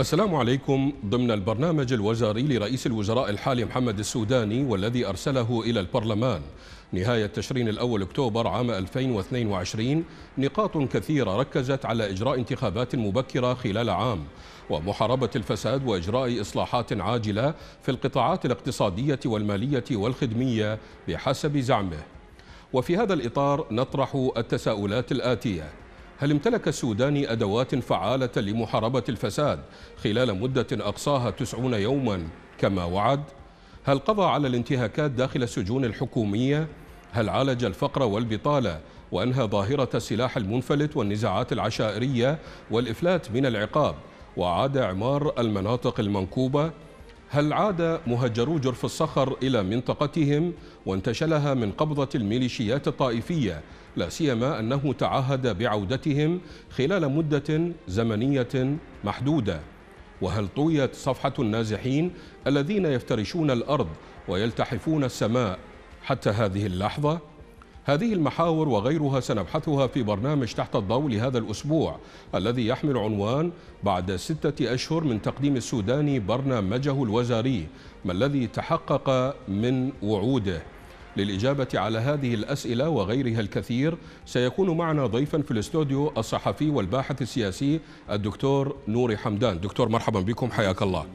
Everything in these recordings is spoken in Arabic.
السلام عليكم ضمن البرنامج الوزاري لرئيس الوزراء الحالي محمد السوداني والذي أرسله إلى البرلمان نهاية تشرين الأول أكتوبر عام 2022 نقاط كثيرة ركزت على إجراء انتخابات مبكرة خلال عام ومحاربة الفساد وإجراء إصلاحات عاجلة في القطاعات الاقتصادية والمالية والخدمية بحسب زعمه وفي هذا الإطار نطرح التساؤلات الآتية هل امتلك السوداني أدوات فعالة لمحاربة الفساد خلال مدة أقصاها 90 يوما كما وعد؟ هل قضى على الانتهاكات داخل السجون الحكومية؟ هل عالج الفقر والبطالة وأنهى ظاهرة السلاح المنفلت والنزاعات العشائرية والإفلات من العقاب وعاد إعمار المناطق المنكوبة؟ هل عاد مهجرو جرف الصخر إلى منطقتهم وانتشلها من قبضة الميليشيات الطائفية لا سيما أنه تعهد بعودتهم خلال مدة زمنية محدودة وهل طويت صفحة النازحين الذين يفترشون الأرض ويلتحفون السماء حتى هذه اللحظة؟ هذه المحاور وغيرها سنبحثها في برنامج تحت الضوء لهذا الأسبوع الذي يحمل عنوان بعد ستة أشهر من تقديم السوداني برنامجه الوزاري ما الذي تحقق من وعوده للإجابة على هذه الأسئلة وغيرها الكثير سيكون معنا ضيفا في الاستوديو الصحفي والباحث السياسي الدكتور نوري حمدان دكتور مرحبا بكم حياك الله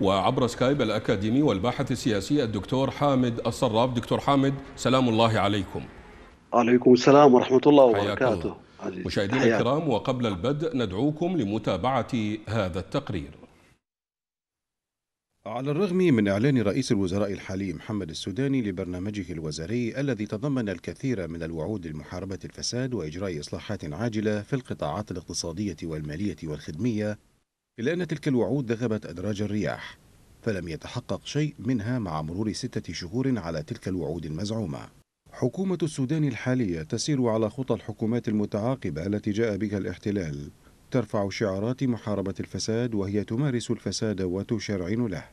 وعبر سكايب الأكاديمي والباحث السياسي الدكتور حامد الصراب دكتور حامد سلام الله عليكم عليكم السلام ورحمة الله وبركاته مشاهدينا الكرام وقبل البدء ندعوكم لمتابعة هذا التقرير على الرغم من إعلان رئيس الوزراء الحالي محمد السوداني لبرنامجه الوزاري الذي تضمن الكثير من الوعود لمحاربة الفساد وإجراء إصلاحات عاجلة في القطاعات الاقتصادية والمالية والخدمية، إلا أن تلك الوعود ذهبت أدراج الرياح، فلم يتحقق شيء منها مع مرور ستة شهور على تلك الوعود المزعومة. حكومة السودان الحالية تسير على خطى الحكومات المتعاقبة التي جاء بها الاحتلال ترفع شعارات محاربة الفساد وهي تمارس الفساد وتشرعن له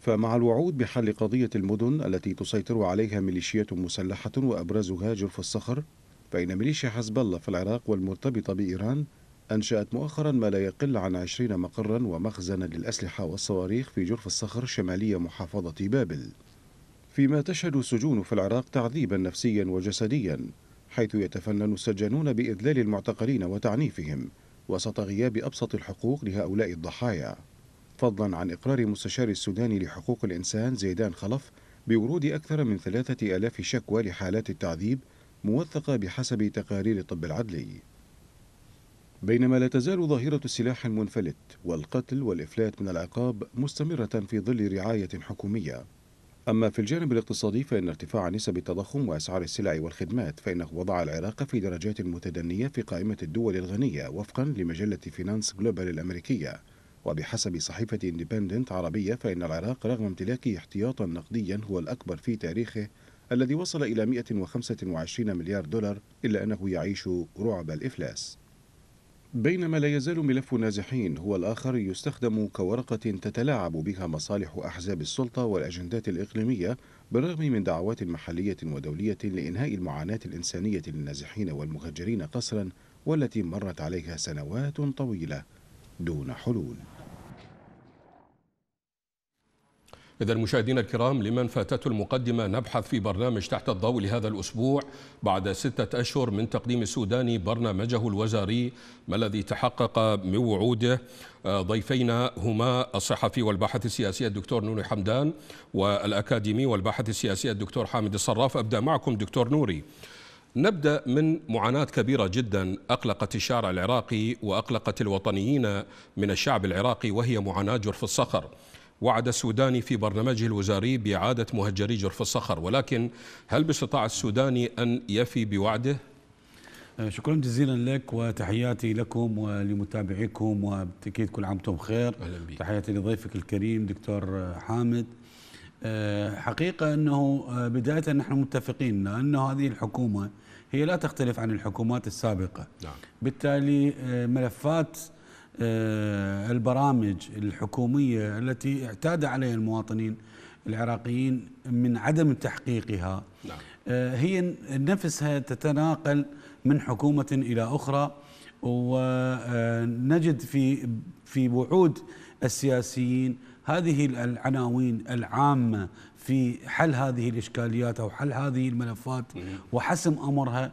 فمع الوعود بحل قضية المدن التي تسيطر عليها ميليشيات مسلحة وأبرزها جرف الصخر فإن ميليشيا حزب الله في العراق والمرتبطة بإيران أنشأت مؤخرا ما لا يقل عن عشرين مقرا ومخزنا للأسلحة والصواريخ في جرف الصخر شمالية محافظة بابل فيما تشهد السجون في العراق تعذيبا نفسيا وجسديا حيث يتفنن السجانون بإذلال المعتقلين وتعنيفهم وسط غياب أبسط الحقوق لهؤلاء الضحايا فضلا عن إقرار مستشار السوداني لحقوق الإنسان زيدان خلف بورود أكثر من ثلاثة ألاف شكوى لحالات التعذيب موثقة بحسب تقارير الطب العدلي بينما لا تزال ظاهرة السلاح المنفلت والقتل والإفلات من العقاب مستمرة في ظل رعاية حكومية أما في الجانب الاقتصادي فإن ارتفاع نسب التضخم وأسعار السلع والخدمات فإنه وضع العراق في درجات متدنية في قائمة الدول الغنية وفقا لمجلة فينانس جلوبال الأمريكية وبحسب صحيفة اندبندنت عربية فإن العراق رغم امتلاكه احتياطا نقديا هو الأكبر في تاريخه الذي وصل إلى 125 مليار دولار إلا أنه يعيش رعب الإفلاس بينما لا يزال ملف النازحين هو الآخر يستخدم كورقة تتلاعب بها مصالح أحزاب السلطة والأجندات الإقليمية بالرغم من دعوات محلية ودولية لإنهاء المعاناة الإنسانية للنازحين والمهاجرين قسرا والتي مرت عليها سنوات طويلة دون حلول إذا مشاهدينا الكرام لمن فاتته المقدمة نبحث في برنامج تحت الضوء لهذا الأسبوع بعد ستة أشهر من تقديم السوداني برنامجه الوزاري ما الذي تحقق من وعوده آه، ضيفينا هما الصحفي والباحث السياسي الدكتور نوري حمدان والأكاديمي والباحث السياسي الدكتور حامد الصراف أبدأ معكم دكتور نوري نبدا من معاناه كبيره جدا اقلقت الشارع العراقي واقلقت الوطنيين من الشعب العراقي وهي معاناه جرف الصخر وعد السوداني في برنامجه الوزاري بإعادة مهجري جرف الصخر ولكن هل باستطاع السوداني أن يفي بوعده؟ آه، شكرا جزيلا لك وتحياتي لكم ولمتابعيكم وبالتأكيد كل عام وانتم بخير تحياتي لضيفك الكريم دكتور حامد آه، حقيقة أنه آه، بداية نحن متفقين أن هذه الحكومة هي لا تختلف عن الحكومات السابقة نعم. بالتالي ملفات آه، البرامج الحكومية التي اعتاد عليها المواطنين العراقيين من عدم تحقيقها نعم. آه، هي نفسها تتناقل من حكومة إلى أخرى ونجد في في وعود السياسيين هذه العناوين العامة في حل هذه الإشكاليات أو حل هذه الملفات وحسم أمرها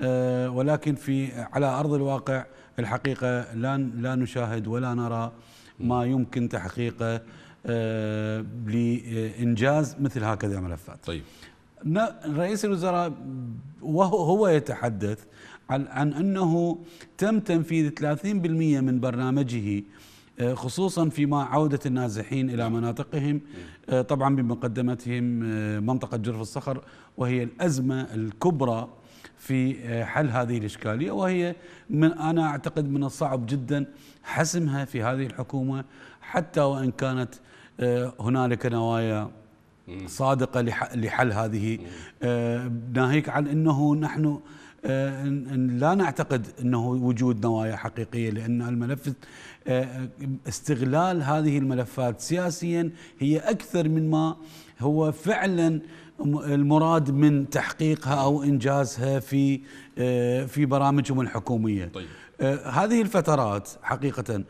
آه، ولكن في على أرض الواقع الحقيقة لا لا نشاهد ولا نرى ما يمكن تحقيقه آه، لإنجاز مثل هكذا ملفات طيب رئيس الوزراء وهو هو يتحدث عن أنه تم تنفيذ 30% من برنامجه آه، خصوصا فيما عودة النازحين إلى نعم. مناطقهم آه، طبعا بمقدمتهم منطقة جرف الصخر وهي الأزمة الكبرى في آه، حل هذه الإشكالية وهي من أنا أعتقد من الصعب جدا حسمها في هذه الحكومة حتى وإن كانت آه، هنالك نوايا صادقة لحل هذه آه، ناهيك عن أنه نحن لا نعتقد أنه وجود نوايا حقيقية لأن الملف استغلال هذه الملفات سياسيا هي أكثر من ما هو فعلا المراد من تحقيقها او انجازها في آه، في برامجهم الحكوميه. طيب. آه، هذه الفترات حقيقه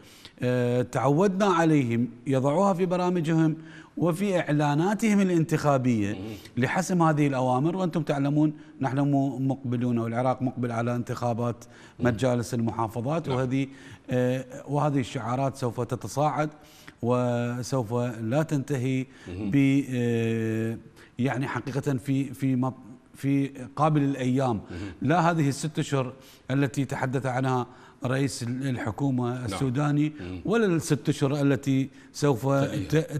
آه، تعودنا عليهم يضعوها في برامجهم وفي اعلاناتهم الانتخابيه لحسم هذه الاوامر وانتم تعلمون نحن مقبلون والعراق مقبل على انتخابات مجالس المحافظات نعم. وهذه وهذه الشعارات سوف تتصاعد وسوف لا تنتهي ب يعني حقيقه في في في قابل الايام لا هذه الست اشهر التي تحدث عنها رئيس الحكومة نعم. السوداني ولا الست أشهر التي سوف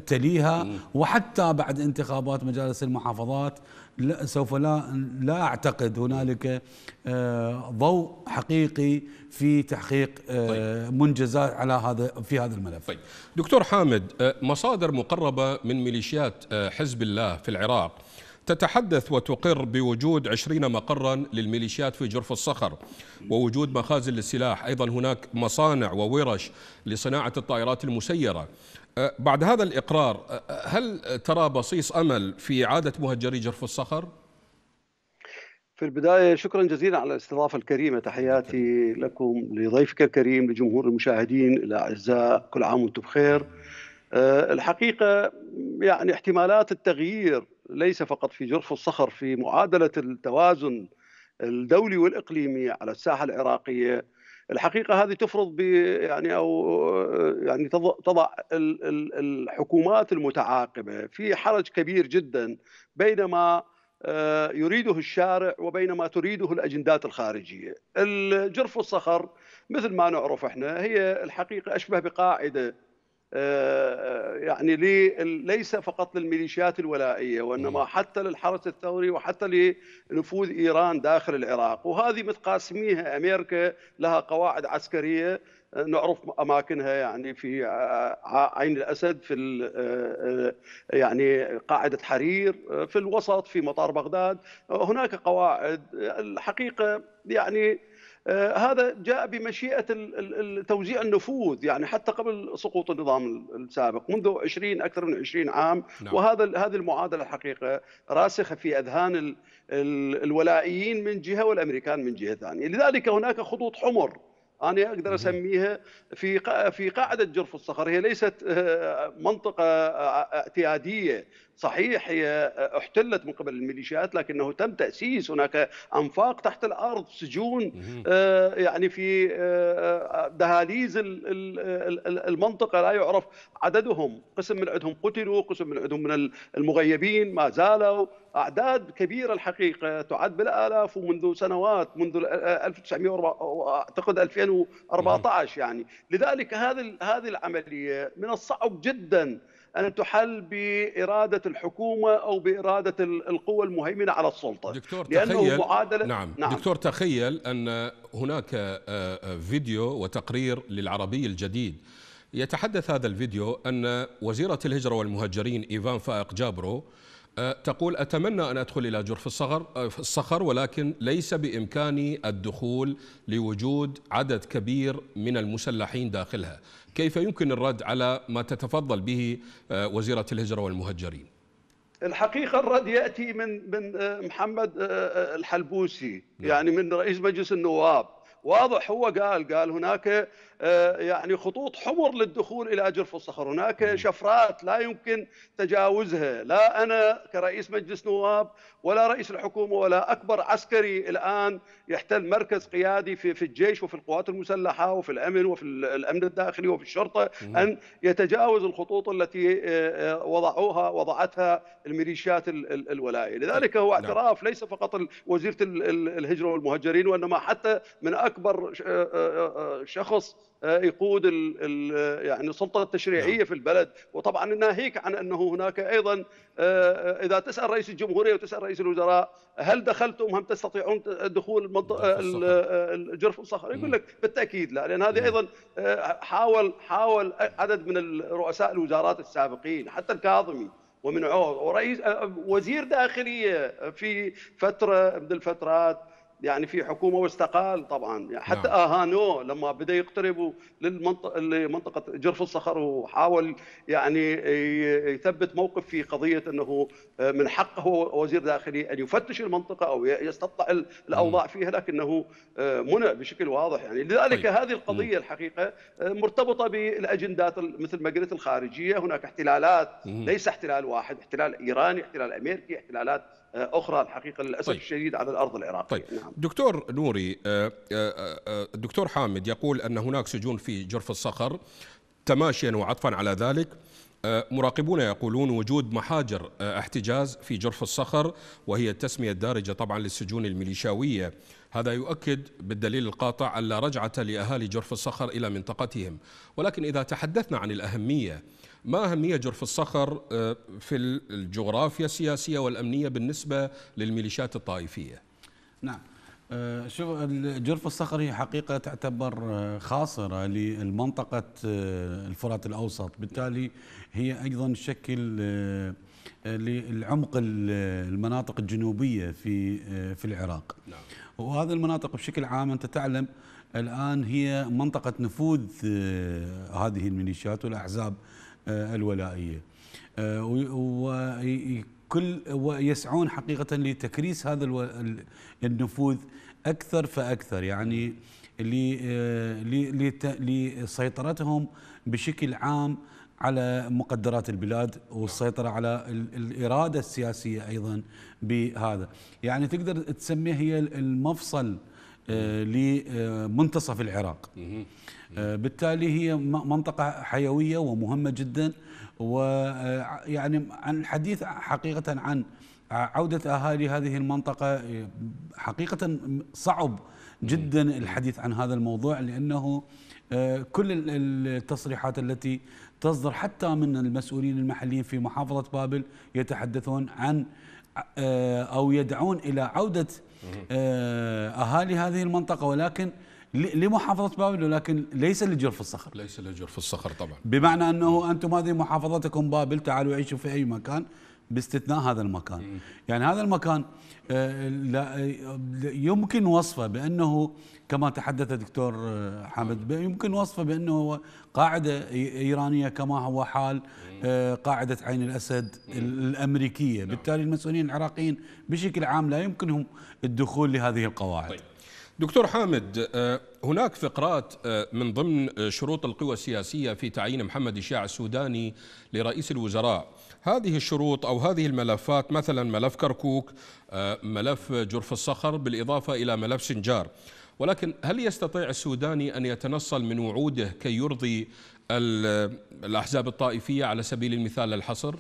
تليها وحتى بعد انتخابات مجالس المحافظات لا سوف لا لا اعتقد هنالك آه، ضوء حقيقي في تحقيق آه، طيب. منجزات على هذا في هذا الملف. طيب دكتور حامد آه، مصادر مقربه من ميليشيات حزب الله في العراق تتحدث وتقر بوجود 20 مقرا للميليشيات في جرف الصخر ووجود مخازن للسلاح أيضا هناك مصانع وورش لصناعة الطائرات المسيرة أه، بعد هذا الإقرار أه، هل ترى بصيص أمل في إعادة مهجري جرف الصخر؟ في البداية شكرا جزيلا على الاستضافة الكريمة تحياتي لكم لضيفك الكريم لجمهور المشاهدين الأعزاء كل عام وانتم بخير أه، الحقيقة يعني احتمالات التغيير ليس فقط في جرف الصخر في معادله التوازن الدولي والاقليمي على الساحه العراقيه الحقيقه هذه تفرض ب يعني او يعني تضع الحكومات المتعاقبه في حرج كبير جدا بينما آه، يريده الشارع وبين ما تريده الاجندات الخارجيه. الجرف الصخر مثل ما نعرف احنا هي الحقيقه اشبه بقاعده آه، يعني ليس فقط للميليشيات الولائيه وانما نعم. حتى للحرس الثوري وحتى لنفوذ ايران داخل العراق وهذه متقاسميها امريكا لها قواعد عسكريه آه، نعرف اماكنها يعني في آه، عين الاسد في يعني قاعده حرير في الوسط في مطار بغداد هناك قواعد الحقيقه يعني آه، هذا جاء بمشيئه توزيع النفوذ يعني حتى قبل سقوط النظام السابق منذ 20 اكثر من 20 عام نعم. وهذا هذه المعادله الحقيقه راسخه في اذهان الولائيين من جهه والامريكان من جهه ثانيه لذلك هناك خطوط حمر انا اقدر اسميها في في قاعده جرف الصخر هي ليست آه، منطقه آه، اعتياديه صحيح هي احتلت من قبل الميليشيات لكنه تم تأسيس هناك أنفاق تحت الأرض سجون آه، يعني في آه، آه، دهاليز المنطقة لا يعرف عددهم قسم من عندهم قتلوا قسم من عندهم من المغيبين ما زالوا اعداد كبيره الحقيقه تعد بالالاف ومنذ سنوات منذ 1900 اعتقد 2014 نعم. يعني لذلك هذه هذه العمليه من الصعب جدا أن تحل بإرادة الحكومة أو بإرادة القوى المهيمنة على السلطة دكتور لأنه تخيل معادلة نعم. نعم دكتور تخيل أن هناك آه، آه، فيديو وتقرير للعربي الجديد يتحدث هذا الفيديو أن وزيرة الهجرة والمهجرين إيفان فائق جابرو أه، تقول أتمنى أن أدخل إلى جرف الصخر, أه، الصخر ولكن ليس بإمكاني الدخول لوجود عدد كبير من المسلحين داخلها كيف يمكن الرد على ما تتفضل به أه، وزيرة الهجرة والمهجرين الحقيقة الرد يأتي من, من محمد الحلبوسي نعم. يعني من رئيس مجلس النواب واضح هو قال قال هناك آه، يعني خطوط حمر للدخول الى جرف الصخر، هناك شفرات لا يمكن تجاوزها، لا انا كرئيس مجلس نواب ولا رئيس الحكومه ولا اكبر عسكري الان يحتل مركز قيادي في في الجيش وفي القوات المسلحه وفي الامن وفي الامن الداخلي وفي الشرطه ان يتجاوز الخطوط التي آه، آه، وضعوها وضعتها الميليشيات الولائيه، لذلك هو نعم. اعتراف ليس فقط وزيره الهجره والمهجرين وانما حتى من اكبر شخص آه، يقود ال ال آه، يعني السلطه التشريعيه نعم. في البلد وطبعا ناهيك عن انه هناك ايضا آه، اذا تسال رئيس الجمهوريه وتسال رئيس الوزراء هل دخلتم هم تستطيعون دخول المنطقه الجرف الصخري يقول لك بالتاكيد لا لان هذه ايضا حاول حاول عدد من رؤساء الوزارات السابقين حتى الكاظمي ومن عوض ورئيس وزير داخليه في فتره من الفترات يعني في حكومه واستقال طبعا يعني حتى نعم. اهانوه لما بدا يقترب للمنطقه لمنطقه جرف الصخر وحاول يعني يثبت موقف في قضيه انه من حقه وزير داخلي ان يفتش المنطقه او يستطلع الاوضاع فيها لكنه منع بشكل واضح يعني لذلك طيب. هذه القضيه الحقيقه مرتبطه بالاجندات مثل ما قلت الخارجيه هناك احتلالات ليس احتلال واحد احتلال ايراني احتلال امريكي احتلالات آه، اخرى الحقيقه للاسف طيب. الشديد على الارض العراقيه. طيب نعم. دكتور نوري الدكتور آه، آه، حامد يقول ان هناك سجون في جرف الصخر تماشيا وعطفا على ذلك مراقبون يقولون وجود محاجر احتجاز في جرف الصخر وهي التسميه الدارجه طبعا للسجون الميليشاويه هذا يؤكد بالدليل القاطع لا رجعة لأهالي جرف الصخر إلى منطقتهم ولكن إذا تحدثنا عن الأهمية ما أهمية جرف الصخر آه، في الجغرافيا السياسية والأمنية بالنسبة للميليشيات الطائفية نعم آه، شوف جرف الصخر هي حقيقة تعتبر آه، خاصرة لمنطقة الفرات الأوسط بالتالي هي أيضا شكل للعمق المناطق الجنوبية في في العراق نعم. وهذه المناطق بشكل عام أنت تعلم الآن هي منطقة نفوذ هذه الميليشيات والأحزاب آه، الولائيه آه، وكل ويسعون حقيقه لتكريس هذا النفوذ اكثر فاكثر يعني آه، لسيطرتهم بشكل عام على مقدرات البلاد والسيطرة على الإرادة السياسية أيضا بهذا يعني تقدر تسميها هي المفصل آه، لمنتصف العراق آه، بالتالي هي منطقة حيوية ومهمة جدا ويعني آه، عن الحديث حقيقة عن عودة أهالي هذه المنطقة حقيقة صعب جدا الحديث عن هذا الموضوع لأنه كل التصريحات التي تصدر حتى من المسؤولين المحليين في محافظة بابل يتحدثون عن أو يدعون إلى عودة آه، اهالي هذه المنطقه ولكن لمحافظه بابل ولكن ليس لجرف الصخر ليس لجرف الصخر طبعا بمعنى انه انتم هذه محافظتكم بابل تعالوا عيشوا في اي مكان باستثناء هذا المكان يعني هذا المكان آه، يمكن وصفه بانه كما تحدث الدكتور آه، حمد يمكن وصفه بانه هو قاعده ايرانيه كما هو حال آه، قاعده عين الاسد الامريكيه، نعم. بالتالي المسؤولين العراقيين بشكل عام لا يمكنهم الدخول لهذه القواعد. طيب. دكتور حامد هناك فقرات من ضمن شروط القوى السياسية في تعيين محمد الشاع السوداني لرئيس الوزراء هذه الشروط أو هذه الملفات مثلا ملف كركوك آه، ملف جرف الصخر بالإضافة إلى ملف سنجار ولكن هل يستطيع السوداني أن يتنصل من وعوده كي يرضي الأحزاب الطائفية على سبيل المثال الحصر؟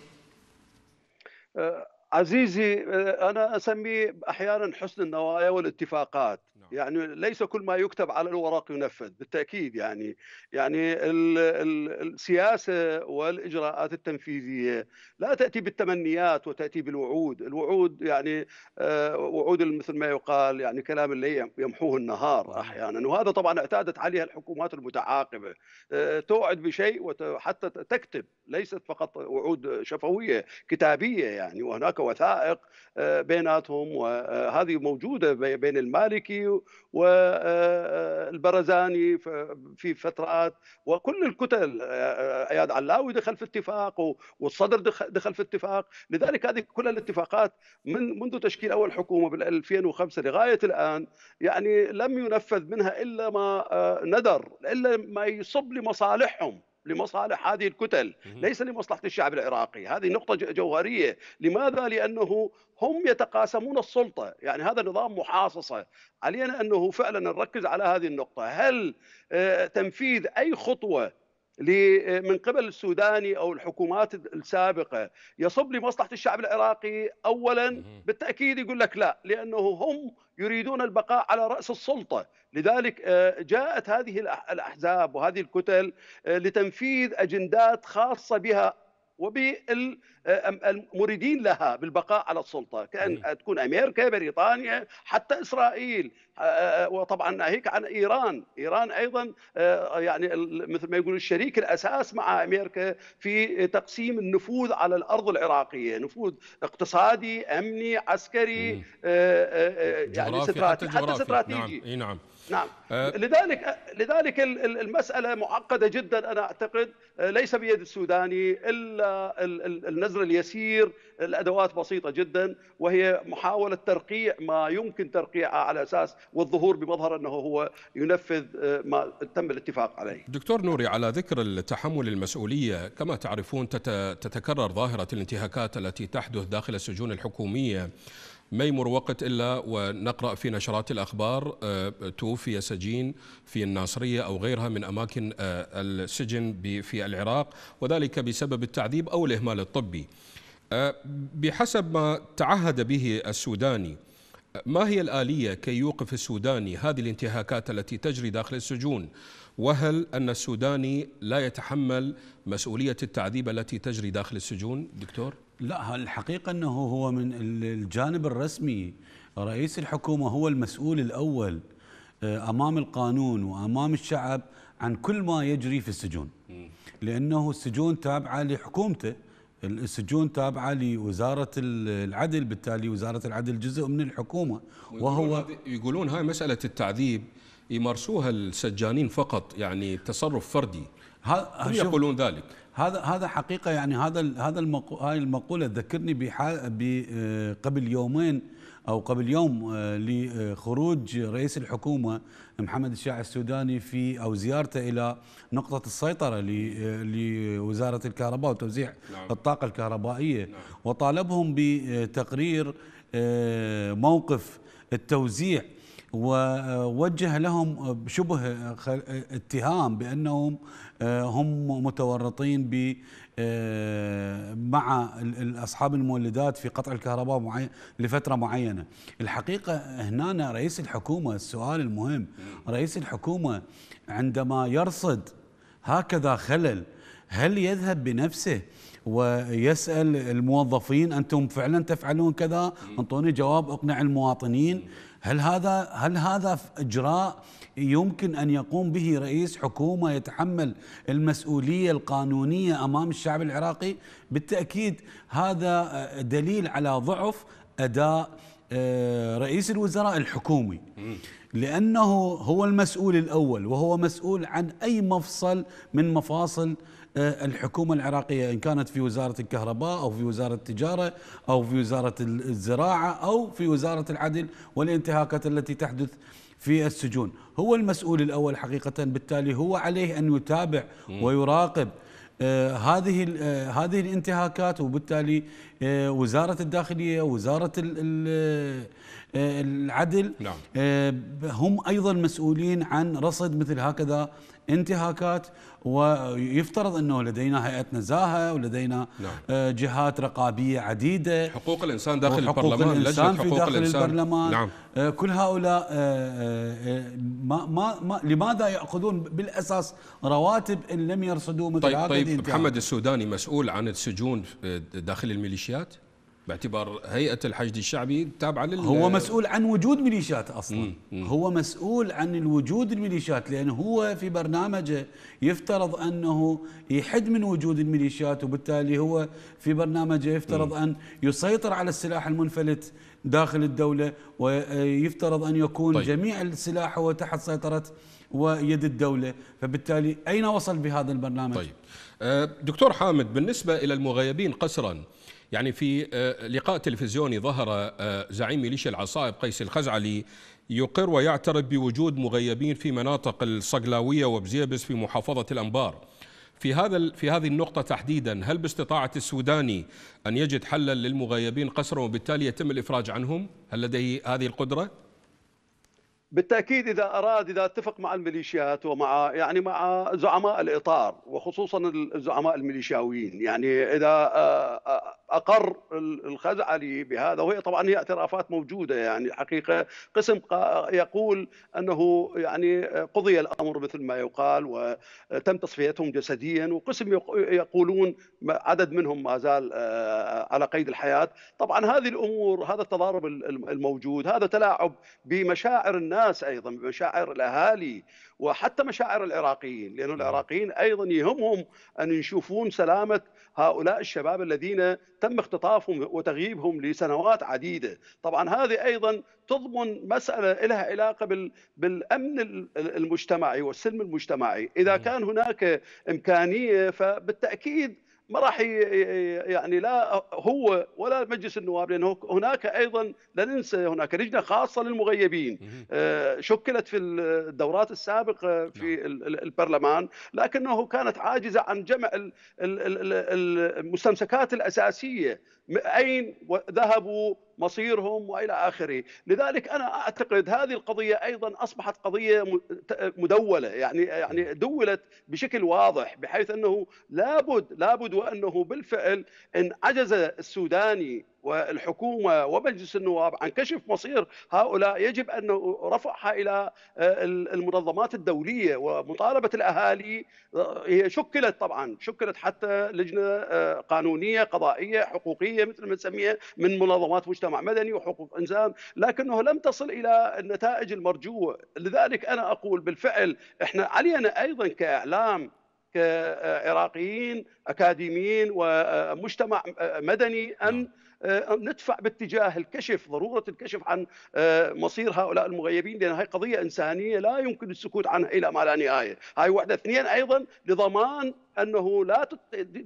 آه، عزيزي آه، أنا أسميه أحيانا حسن النوايا والاتفاقات يعني ليس كل ما يكتب على الورق ينفذ بالتاكيد يعني يعني السياسه والاجراءات التنفيذيه لا تاتي بالتمنيات وتاتي بالوعود، الوعود يعني آه، وعود مثل ما يقال يعني كلام اللي يمحوه النهار احيانا وهذا طبعا اعتادت عليها الحكومات المتعاقبه آه، توعد بشيء وحتى تكتب ليست فقط وعود شفويه كتابيه يعني وهناك وثائق آه، بيناتهم وهذه موجوده بين المالكي والبرزاني آه، في فترات وكل الكتل اياد آه، آه، علاوي دخل في اتفاق والصدر دخل في اتفاق لذلك هذه كل الاتفاقات من منذ تشكيل اول حكومه بال 2005 لغايه الان يعني لم ينفذ منها الا ما ندر الا ما يصب لمصالحهم لمصالح هذه الكتل ليس لمصلحة الشعب العراقي هذه نقطة جوهرية لماذا؟ لأنه هم يتقاسمون السلطة يعني هذا نظام محاصصة علينا أنه فعلا نركز على هذه النقطة هل آه، تنفيذ أي خطوة من قبل السوداني او الحكومات السابقه يصب لمصلحه الشعب العراقي اولا بالتاكيد يقول لك لا لانه هم يريدون البقاء على راس السلطه لذلك آه، جاءت هذه الاحزاب وهذه الكتل آه، لتنفيذ اجندات خاصه بها وبالمريدين آه، لها بالبقاء على السلطه كان تكون امريكا بريطانيا حتى اسرائيل آه، آه، آه، وطبعا ناهيك عن ايران، ايران ايضا يعني مثل ما يقولوا الشريك الاساس مع امريكا في تقسيم النفوذ على الارض العراقيه، نفوذ اقتصادي، امني، عسكري يعني استراتيجي حتى استراتيجي نعم نعم نعم لذلك لذلك المساله معقده جدا انا اعتقد ليس بيد السوداني الا النزر اليسير الادوات بسيطه جدا وهي محاوله ترقيع ما يمكن ترقيعه على اساس والظهور بمظهر انه هو ينفذ آه، ما تم الاتفاق عليه. دكتور نوري على ذكر التحمل المسؤوليه كما تعرفون تتكرر ظاهره الانتهاكات التي تحدث داخل السجون الحكوميه ما يمر وقت الا ونقرا في نشرات الاخبار آه، توفي سجين في الناصريه او غيرها من اماكن آه، السجن في العراق وذلك بسبب التعذيب او الاهمال الطبي. بحسب ما تعهد به السوداني ما هي الآلية كي يوقف السوداني هذه الانتهاكات التي تجري داخل السجون وهل أن السوداني لا يتحمل مسؤولية التعذيب التي تجري داخل السجون دكتور؟ لا الحقيقة أنه هو من الجانب الرسمي رئيس الحكومة هو المسؤول الأول آه، أمام القانون وأمام الشعب عن كل ما يجري في السجون لأنه السجون تابعة لحكومته السجون تابعة لوزارة العدل بالتالي وزارة العدل جزء من الحكومة وهو يقولون هاي مسألة التعذيب يمارسوها السجانين فقط يعني تصرف فردي هم يقولون ذلك هذا هذا حقيقة يعني هذا هذا هاي المقولة تذكرني آه، قبل يومين أو قبل يوم آه، لخروج رئيس الحكومة محمد الشاعر السوداني في او زيارته الى نقطه السيطره لوزاره الكهرباء وتوزيع نعم. الطاقه الكهربائيه نعم. وطالبهم بتقرير آه، موقف التوزيع ووجه لهم شبه اتهام بانهم آه، هم متورطين آه، مع اصحاب المولدات في قطع الكهرباء معين لفتره معينه الحقيقه هنا رئيس الحكومه السؤال المهم رئيس الحكومه عندما يرصد هكذا خلل هل يذهب بنفسه ويسال الموظفين انتم فعلا تفعلون كذا انطوني جواب اقنع المواطنين هل هذا هل هذا اجراء يمكن ان يقوم به رئيس حكومه يتحمل المسؤوليه القانونيه امام الشعب العراقي؟ بالتاكيد هذا دليل على ضعف اداء آه، رئيس الوزراء الحكومي لانه هو المسؤول الاول وهو مسؤول عن اي مفصل من مفاصل آه، الحكومة العراقية إن كانت في وزارة الكهرباء أو في وزارة التجارة أو في وزارة الزراعة أو في وزارة العدل والانتهاكات التي تحدث في السجون هو المسؤول الأول حقيقة بالتالي هو عليه أن يتابع ويراقب آه، هذه آه، هذه الانتهاكات وبالتالي وزاره الداخليه وزاره العدل نعم. هم ايضا مسؤولين عن رصد مثل هكذا انتهاكات ويفترض انه لدينا هيئه نزاهه ولدينا نعم. آه، جهات رقابيه عديده حقوق الانسان داخل وحقوق البرلمان الانسان في حقوق داخل الإنسان. البرلمان نعم. آه، كل هؤلاء آه، ما ما ما لماذا ياخذون بالاساس رواتب ان لم يرصدوا مثل طيب طيب محمد السوداني مسؤول عن السجون داخل الميليشيات باعتبار هيئه الحشد الشعبي تابعه لل هو مسؤول عن وجود ميليشيات اصلا مم. مم. هو مسؤول عن الوجود الميليشيات لان هو في برنامجه يفترض انه يحد من وجود الميليشيات وبالتالي هو في برنامجه يفترض مم. ان يسيطر على السلاح المنفلت داخل الدوله ويفترض ان يكون طيب. جميع السلاح هو تحت سيطره ويد الدوله فبالتالي اين وصل بهذا البرنامج طيب أه، دكتور حامد بالنسبه الى المغيبين قسرا يعني في آه، لقاء تلفزيوني ظهر آه، زعيم ميليشيا العصائب قيس الخزعلي يقر ويعترف بوجود مغيبين في مناطق الصقلاويه وبزيبس في محافظه الانبار. في هذا في هذه النقطة تحديدا هل باستطاعة السوداني أن يجد حلا للمغيبين قسرا وبالتالي يتم الإفراج عنهم؟ هل لديه هذه القدرة؟ بالتاكيد اذا اراد اذا اتفق مع الميليشيات ومع يعني مع زعماء الاطار وخصوصا الزعماء الميليشياويين يعني اذا آه، اقر الخزعلي بهذا وهي طبعا هي اعترافات موجوده يعني حقيقه قسم يقول انه يعني قضي الامر مثل ما يقال وتم تصفيتهم جسديا وقسم يقولون عدد منهم ما زال آه، على قيد الحياه طبعا هذه الامور هذا التضارب الموجود هذا تلاعب بمشاعر الناس ايضا بمشاعر الاهالي وحتى مشاعر العراقيين لأن نعم. العراقيين أيضا يهمهم أن يشوفون سلامة هؤلاء الشباب الذين تم اختطافهم وتغييبهم لسنوات عديدة طبعا هذه أيضا تضمن مسألة لها علاقة بالأمن المجتمعي والسلم المجتمعي إذا نعم. كان هناك إمكانية فبالتأكيد ما راح يعني لا هو ولا مجلس النواب لانه هناك ايضا لا ننسى هناك لجنه خاصه للمغيبين آه، شكلت في الدورات السابقه في نعم. البرلمان لكنه كانت عاجزه عن جمع المستمسكات الاساسيه أين ذهبوا مصيرهم والى اخره، لذلك انا اعتقد هذه القضيه ايضا اصبحت قضيه مدوله يعني يعني دولت بشكل واضح بحيث انه لابد لابد وانه بالفعل ان عجز السوداني والحكومة ومجلس النواب عن كشف مصير هؤلاء يجب أن رفعها إلى آه، المنظمات الدولية ومطالبة الأهالي آه، هي شكلت طبعا شكلت حتى لجنة آه، قانونية قضائية حقوقية مثل ما نسميها من منظمات مجتمع مدني وحقوق إنسان لكنه لم تصل إلى النتائج المرجوة لذلك أنا أقول بالفعل إحنا علينا أيضا كإعلام كعراقيين اكاديميين ومجتمع مدني ان نعم. آه، ندفع باتجاه الكشف ضروره الكشف عن آه، مصير هؤلاء المغيبين لان هذه قضيه انسانيه لا يمكن السكوت عنها الى ما لا نهايه هذه واحده اثنين ايضا لضمان انه لا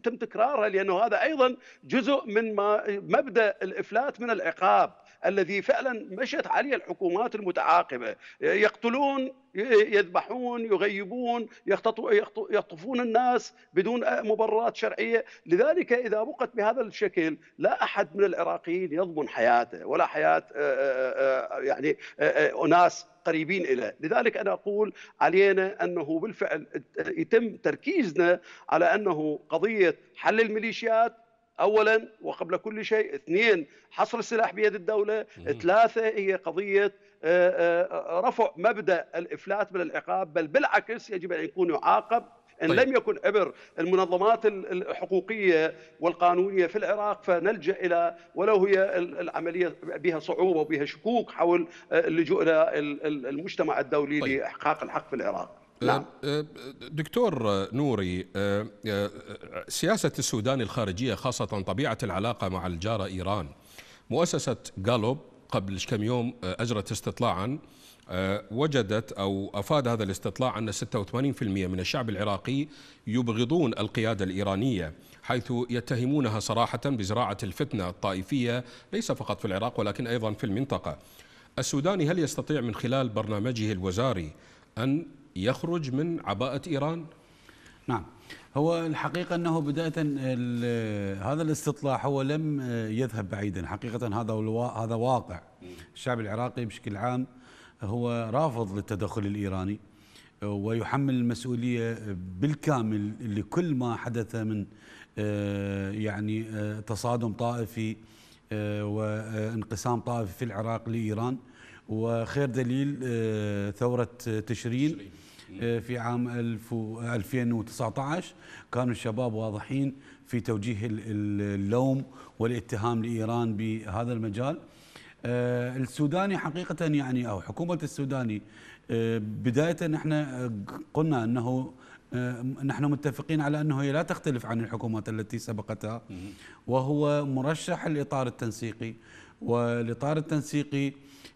تم تكرارها لانه هذا ايضا جزء من ما مبدا الافلات من العقاب الذي فعلا مشت عليه الحكومات المتعاقبة يقتلون يذبحون يغيبون يخطفون الناس بدون مبررات شرعية لذلك إذا بقت بهذا الشكل لا أحد من العراقيين يضمن حياته ولا حياة آه، آه، آه، يعني أناس قريبين إليه لذلك أنا أقول علينا أنه بالفعل يتم تركيزنا على أنه قضية حل الميليشيات اولا وقبل كل شيء اثنين حصر السلاح بيد الدوله ثلاثه هي قضيه آه، آه، رفع مبدا الافلات من العقاب بل بالعكس يجب ان يكون يعاقب ان طيب. لم يكن عبر المنظمات الحقوقيه والقانونيه في العراق فنلجا الى ولو هي العمليه بها صعوبه وبها شكوك حول آه، اللجوء الى المجتمع الدولي طيب. لاحقاق الحق في العراق نعم. دكتور نوري آه، سياسة السودان الخارجية خاصة طبيعة العلاقة مع الجارة إيران مؤسسة جالوب قبل كم يوم أجرت استطلاعا وجدت أو أفاد هذا الاستطلاع أن 86% من الشعب العراقي يبغضون القيادة الإيرانية حيث يتهمونها صراحة بزراعة الفتنة الطائفية ليس فقط في العراق ولكن أيضا في المنطقة السوداني هل يستطيع من خلال برنامجه الوزاري أن يخرج من عباءة إيران نعم هو الحقيقة أنه بداية هذا الاستطلاع هو لم يذهب بعيدا حقيقة هذا هذا واقع الشعب العراقي بشكل عام هو رافض للتدخل الإيراني ويحمل المسؤولية بالكامل لكل ما حدث من آه، يعني آه، تصادم طائفي آه، وانقسام طائفي في العراق لإيران وخير دليل آه، ثورة تشرين آه، في عام 2019 كانوا الشباب واضحين في توجيه اللوم والاتهام لإيران بهذا المجال آه، السوداني حقيقة يعني أو حكومة السوداني بداية احنا قلنا أنه نحن متفقين على أنه هي لا تختلف عن الحكومات التي سبقتها وهو مرشح الإطار التنسيقي والإطار التنسيقي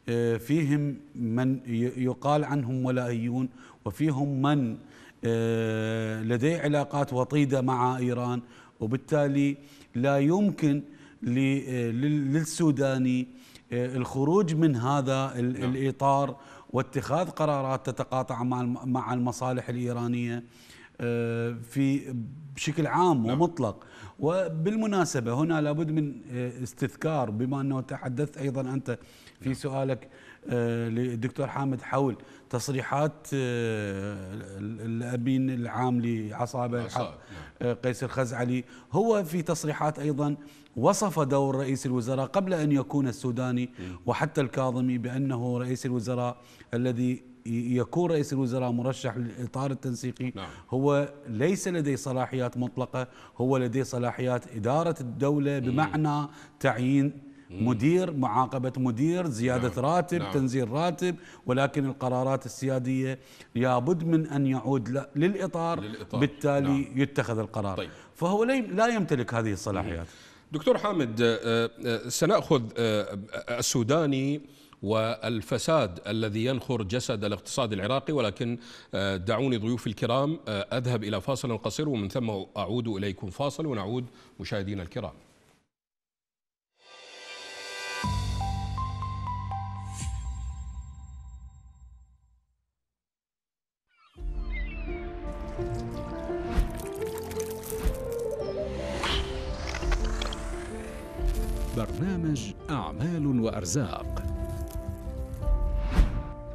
آه، فيهم من يقال عنهم ولائيون وفيهم من آه، لديه علاقات وطيدة مع إيران وبالتالي لا يمكن آه، للسوداني الخروج من هذا نعم. الإطار واتخاذ قرارات تتقاطع مع المصالح الإيرانية في بشكل عام نعم. ومطلق وبالمناسبة هنا لابد من استذكار بما أنه تحدثت أيضا أنت في نعم. سؤالك آه، للدكتور حامد حول تصريحات آه، الامين العام لعصابه نعم. آه، قيس الخزعلي هو في تصريحات ايضا وصف دور رئيس الوزراء قبل ان يكون السوداني نعم. وحتى الكاظمي بانه رئيس الوزراء الذي يكون رئيس الوزراء مرشح للاطار التنسيقي نعم. هو ليس لديه صلاحيات مطلقه هو لديه صلاحيات اداره الدوله بمعنى تعيين مدير معاقبة مدير زيادة نعم. راتب نعم. تنزيل راتب ولكن القرارات السيادية لابد من أن يعود للإطار, للإطار. بالتالي نعم. يتخذ القرار طيب. فهو لا يمتلك هذه الصلاحيات دكتور حامد آه، آه، سنأخذ آه، السوداني والفساد الذي ينخر جسد الاقتصاد العراقي ولكن دعوني ضيوف الكرام أذهب إلى فاصل قصير ومن ثم أعود إليكم فاصل ونعود مشاهدينا الكرام برنامج أعمال وأرزاق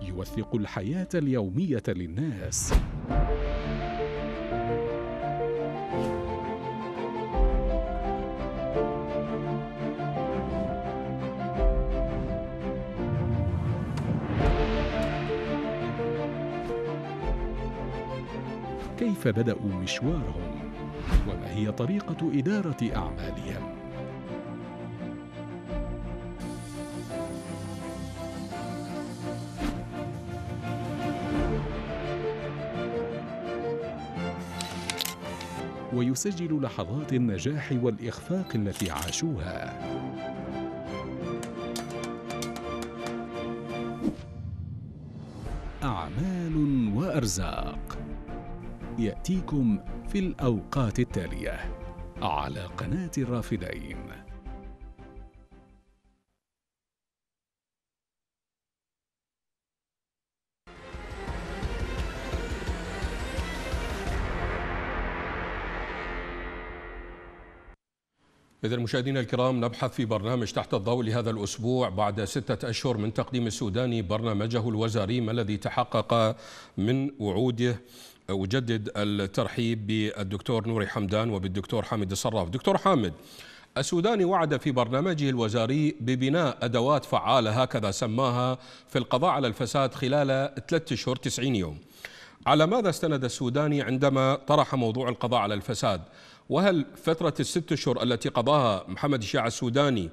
يوثق الحياة اليومية للناس كيف بدأوا مشوارهم وما هي طريقة إدارة أعمالهم ويسجل لحظات النجاح والإخفاق التي عاشوها أعمال وأرزاق يأتيكم في الأوقات التالية على قناة الرافدين إذا مشاهدينا الكرام نبحث في برنامج تحت الضوء لهذا الأسبوع بعد ستة أشهر من تقديم السوداني برنامجه الوزاري ما الذي تحقق من وعوده أجدد الترحيب بالدكتور نوري حمدان وبالدكتور حامد الصراف دكتور حامد السوداني وعد في برنامجه الوزاري ببناء أدوات فعالة هكذا سماها في القضاء على الفساد خلال ثلاثة أشهر 90 يوم على ماذا استند السوداني عندما طرح موضوع القضاء على الفساد؟ وهل فترة الست أشهر التي قضاها محمد الشيع السوداني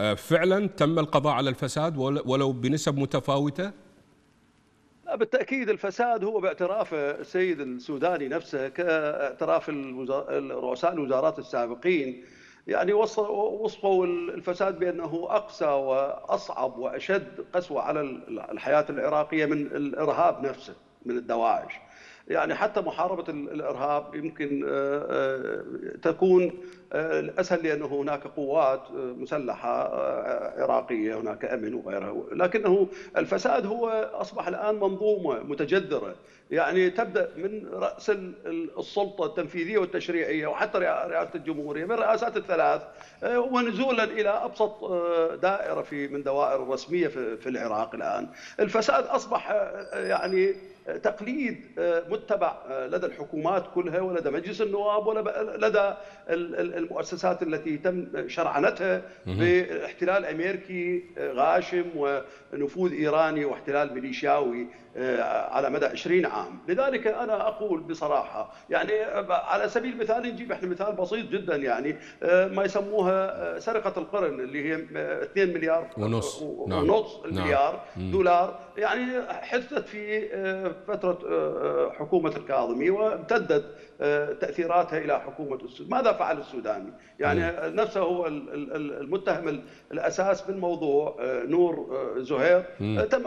آه، فعلا تم القضاء على الفساد ولو بنسب متفاوتة؟ بالتأكيد الفساد هو باعتراف السيد السوداني نفسه كاعتراف رؤساء الوزارات السابقين يعني وصفوا الفساد بأنه أقسى وأصعب وأشد قسوة على الحياة العراقية من الإرهاب نفسه من الدواعش يعني حتى محاربه الارهاب يمكن آه، آه، تكون آه، اسهل لانه هناك قوات مسلحه عراقيه هناك امن وغيرها لكنه الفساد هو اصبح الان منظومه متجذره يعني تبدا من راس السلطه التنفيذيه والتشريعيه وحتى رئاسه الجمهوريه من الرئاسات الثلاث ونزولا الى ابسط دائره في من دوائر الرسميه في العراق الان الفساد اصبح يعني تقليد آه، متبع آه، لدى الحكومات كلها ولدى مجلس النواب ولدى المؤسسات التي تم شرعنتها باحتلال امريكي آه، غاشم ونفوذ ايراني واحتلال ميليشياوي آه، على مدى 20 عام لذلك أنا أقول بصراحة يعني على سبيل المثال نجيب احنا مثال بسيط جدا يعني آه، ما يسموها آه، سرقة القرن اللي هي 2 مليار ونص نعم. ونص نعم. مليار نعم. دولار يعني حدثت في فترة حكومة الكاظمي وامتدت تأثيراتها إلى حكومة السودان ماذا فعل السوداني؟ يعني مم. نفسه هو المتهم الأساس بالموضوع نور زهير تم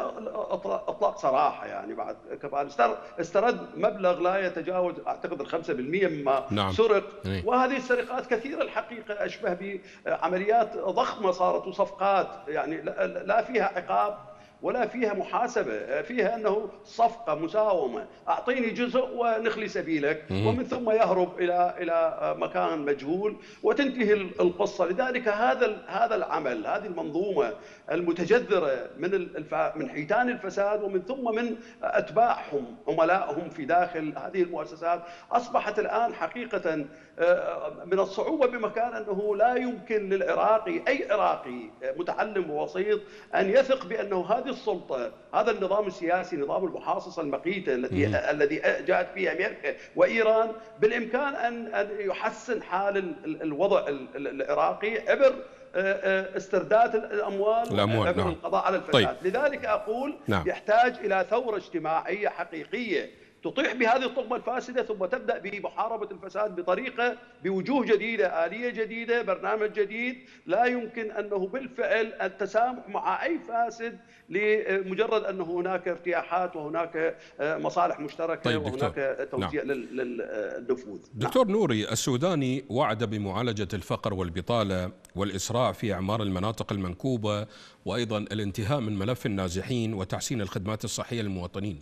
إطلاق سراح بصراحه يعني بعد كفاءه استرد مبلغ لا يتجاوز اعتقد 5% مما نعم. سرق إيه. وهذه السرقات كثيره الحقيقه اشبه بعمليات ضخمه صارت وصفقات يعني لا فيها عقاب ولا فيها محاسبة آه، فيها أنه صفقة مساومة أعطيني جزء ونخلي سبيلك ومن ثم يهرب إلى إلى آه، مكان مجهول وتنتهي القصة لذلك هذا هذا العمل هذه المنظومة المتجذرة من من حيتان الفساد ومن ثم من أتباعهم عملائهم في داخل هذه المؤسسات أصبحت الآن حقيقة آه، من الصعوبة بمكان أنه لا يمكن للعراقي أي عراقي آه، متعلم ووسيط أن يثق بأنه هذه السلطة هذا النظام السياسي نظام المحاصصة المقيتة التي الذي جاءت فيه أمريكا وإيران بالإمكان أن يحسن حال الوضع العراقي عبر آه، استرداد الاموال الاموال عبر نعم. القضاء على الفساد طيب. لذلك اقول نعم. يحتاج الى ثوره اجتماعيه حقيقيه تطيح بهذه الطغمة الفاسدة ثم تبدأ بمحاربة الفساد بطريقة بوجوه جديدة آلية جديدة برنامج جديد لا يمكن أنه بالفعل التسامح مع أي فاسد لمجرد أنه هناك ارتياحات وهناك آه، مصالح مشتركة طيب دكتور. وهناك نعم. توزيع آه، نعم. للنفوذ دكتور نعم. نوري السوداني وعد بمعالجة الفقر والبطالة والإسراع في إعمار المناطق المنكوبة وأيضا الانتهاء من ملف النازحين وتحسين الخدمات الصحية للمواطنين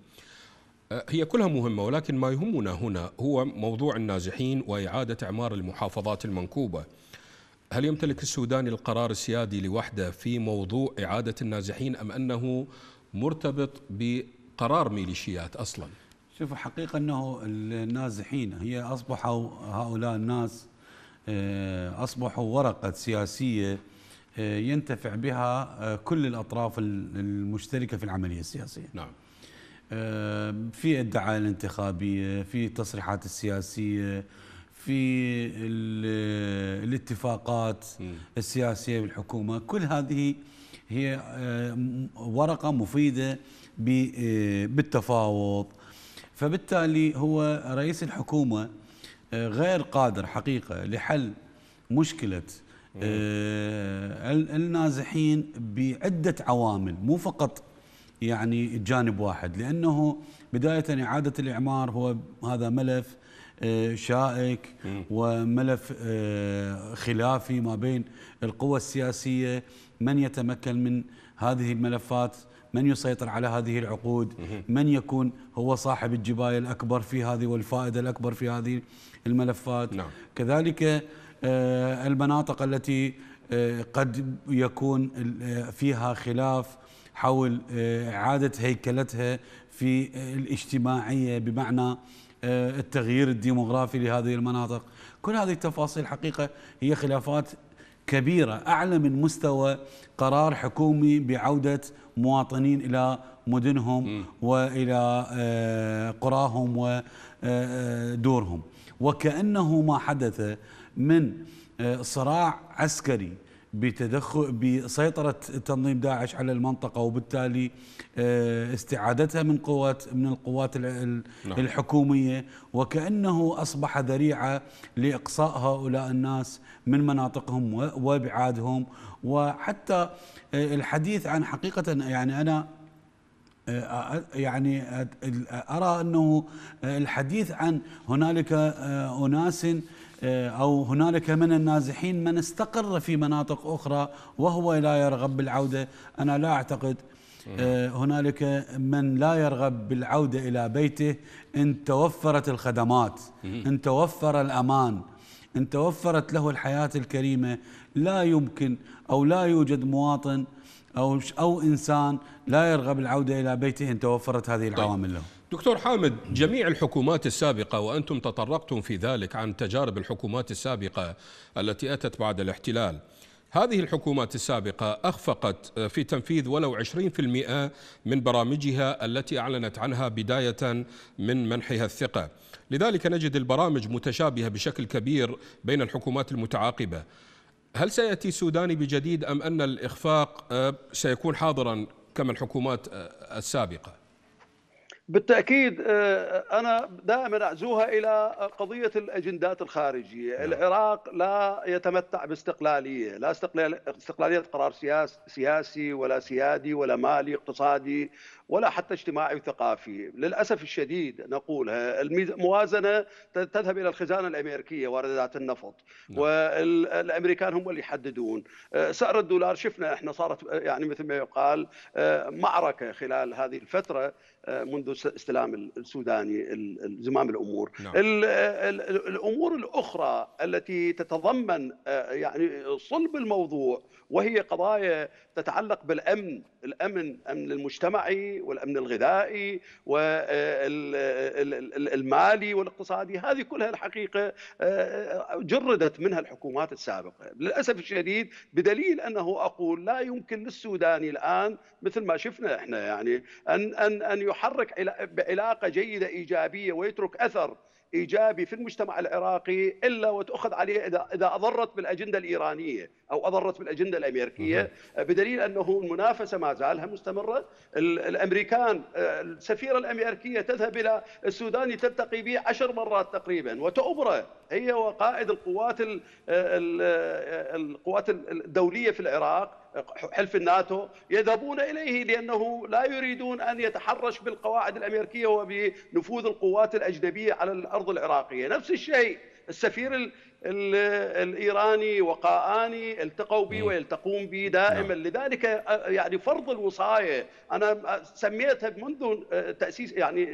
آه، هي كلها مهمة ولكن ما يهمنا هنا هو موضوع النازحين وإعادة إعمار المحافظات المنكوبة هل يمتلك السوداني القرار السيادي لوحده في موضوع إعادة النازحين أم أنه مرتبط بقرار ميليشيات أصلا شوف حقيقة أنه النازحين هي أصبحوا هؤلاء الناس آه، أصبحوا ورقة سياسية آه، ينتفع بها كل الأطراف المشتركة في العملية السياسية نعم في الدعايه الانتخابيه في التصريحات السياسيه في الاتفاقات السياسيه بالحكومه كل هذه هي ورقه مفيده آه، بالتفاوض فبالتالي هو رئيس الحكومه آه، غير قادر حقيقه لحل مشكله آه، النازحين بعده عوامل مو فقط يعني جانب واحد لأنه بداية إعادة الإعمار هو هذا ملف آه، شائك وملف آه، خلافي ما بين القوى السياسية من يتمكن من هذه الملفات من يسيطر على هذه العقود من يكون هو صاحب الجباية الأكبر في هذه والفائدة الأكبر في هذه الملفات نعم. كذلك آه، المناطق التي قد يكون فيها خلاف حول آه، إعادة هيكلتها في آه، الاجتماعية بمعنى آه، التغيير الديموغرافي لهذه المناطق كل هذه التفاصيل حقيقة هي خلافات كبيرة أعلى من مستوى قرار حكومي بعودة مواطنين إلى مدنهم وإلى قراهم ودورهم وكأنه ما حدث من صراع عسكري بتدخل بسيطرة تنظيم داعش على المنطقة وبالتالي آه، استعادتها من قوات من القوات نعم. الحكومية وكأنه أصبح ذريعة لإقصاء هؤلاء الناس من مناطقهم وابعادهم وحتى آه، الحديث عن حقيقة يعني أنا آه، يعني أرى أنه الحديث عن هنالك أناس آه، أو هنالك من النازحين من استقر في مناطق أخرى وهو لا يرغب بالعودة أنا لا أعتقد آه، هنالك من لا يرغب بالعودة إلى بيته إن توفرت الخدمات إن توفر الأمان إن توفرت له الحياة الكريمة لا يمكن أو لا يوجد مواطن أو أو إنسان لا يرغب العودة إلى بيته إن توفرت هذه طيب. العوامل له دكتور حامد جميع الحكومات السابقة وأنتم تطرقتم في ذلك عن تجارب الحكومات السابقة التي أتت بعد الاحتلال هذه الحكومات السابقة أخفقت آه، في تنفيذ ولو 20% من برامجها التي أعلنت عنها بداية من منحها الثقة لذلك نجد البرامج متشابهة بشكل كبير بين الحكومات المتعاقبة هل سيأتي سوداني بجديد أم أن الإخفاق آه، سيكون حاضرا كما الحكومات آه، السابقة؟ بالتاكيد آه، انا دائما اعزوها الى قضيه الاجندات الخارجيه، نعم. العراق لا يتمتع باستقلاليه، لا استقلال استقلاليه قرار سياسي ولا سيادي ولا مالي اقتصادي ولا حتى اجتماعي وثقافي، للاسف الشديد نقولها، الموازنه تذهب الى الخزانه الامريكيه واردات النفط، نعم. والامريكان هم اللي يحددون، آه، سعر الدولار شفنا احنا صارت آه، يعني مثل ما يقال معركه خلال هذه الفتره منذ استلام السوداني زمام الامور نعم. الامور الاخرى التي تتضمن آه، يعني صلب الموضوع وهي قضايا تتعلق بالامن الامن امن المجتمعي والامن الغذائي والمالي آه، والاقتصادي هذه كلها الحقيقه آه، جردت منها الحكومات السابقه للاسف الشديد بدليل انه اقول لا يمكن للسوداني الان مثل ما شفنا احنا يعني ان ان ان يحرك بعلاقة جيدة إيجابية ويترك أثر إيجابي في المجتمع العراقي إلا وتأخذ عليه إذا, إذا أضرت بالأجندة الإيرانية أو أضرت بالأجندة الأمريكية آه، بدليل أنه المنافسة ما زالها مستمرة الأمريكان آه، السفيرة الأمريكية تذهب إلى السوداني تلتقي به عشر مرات تقريبا وتؤمره هي وقائد القوات القوات آه، الدولية في العراق حلف الناتو يذهبون اليه لانه لا يريدون ان يتحرش بالقواعد الامريكيه وبنفوذ القوات الاجنبيه على الارض العراقيه، نفس الشيء السفير الايراني وقاآني التقوا بي ويلتقون بي دائما نعم. لذلك آه، آه، يعني فرض الوصايه انا آه، سميتها منذ تاسيس يعني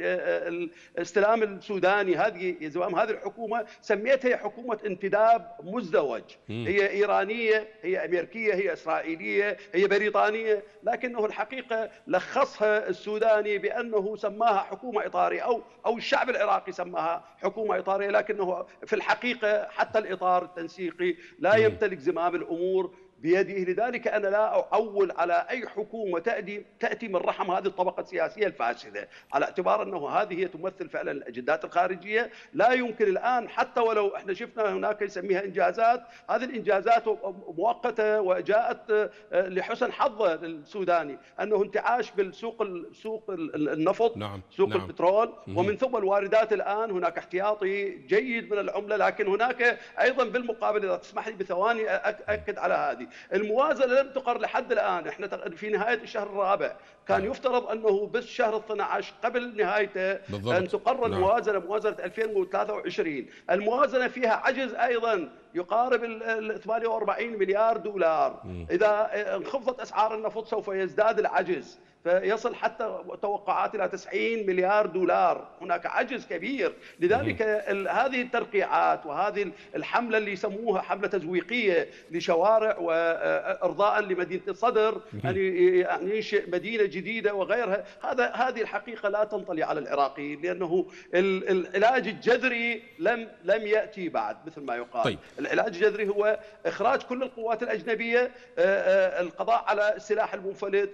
الاستلام السوداني هذه زمام هذه الحكومه سميتها حكومه انتداب مزدوج هي ايرانيه هي امريكيه هي اسرائيليه هي بريطانيه لكنه الحقيقه لخصها السوداني بانه سماها حكومه اطاريه او او الشعب العراقي سماها حكومه اطاريه لكنه في الحقيقه حتى الإطار التنسيقي لا يمتلك زمام الأمور بيده لذلك أنا لا أحول على أي حكومة تأتي, تأتي من رحم هذه الطبقة السياسية الفاسدة على اعتبار أنه هذه هي تمثل فعلا الأجندات الخارجية لا يمكن الآن حتى ولو إحنا شفنا هناك يسميها إنجازات هذه الإنجازات مؤقتة وجاءت آه، لحسن حظ السوداني أنه انتعاش بالسوق سوق النفط نعم. سوق نعم. البترول ومن ثم الواردات الآن هناك احتياطي جيد من العملة لكن هناك أيضا بالمقابل إذا تسمح لي بثواني أكد على هذه الموازنه لم تقر لحد الان احنا في نهايه الشهر الرابع كان نعم. يفترض انه بس شهر 12 قبل نهايته بالضبط. ان تقر نعم. الموازنه موازنه 2023 الموازنه فيها عجز ايضا يقارب ال 48 مليار دولار م. اذا انخفضت اسعار النفط سوف يزداد العجز فيصل حتى توقعات الى 90 مليار دولار هناك عجز كبير لذلك هذه الترقيعات وهذه الحمله اللي يسموها حمله تزويقيه لشوارع وارضاء لمدينه الصدر ان يعني ينشئ يعني مدينه جديده وغيرها هذا هذه الحقيقه لا تنطلي على العراقيين لانه العلاج الجذري لم لم ياتي بعد مثل ما يقال طيب. العلاج الجذري هو اخراج كل القوات الاجنبيه آه، آه، القضاء على السلاح المنفلت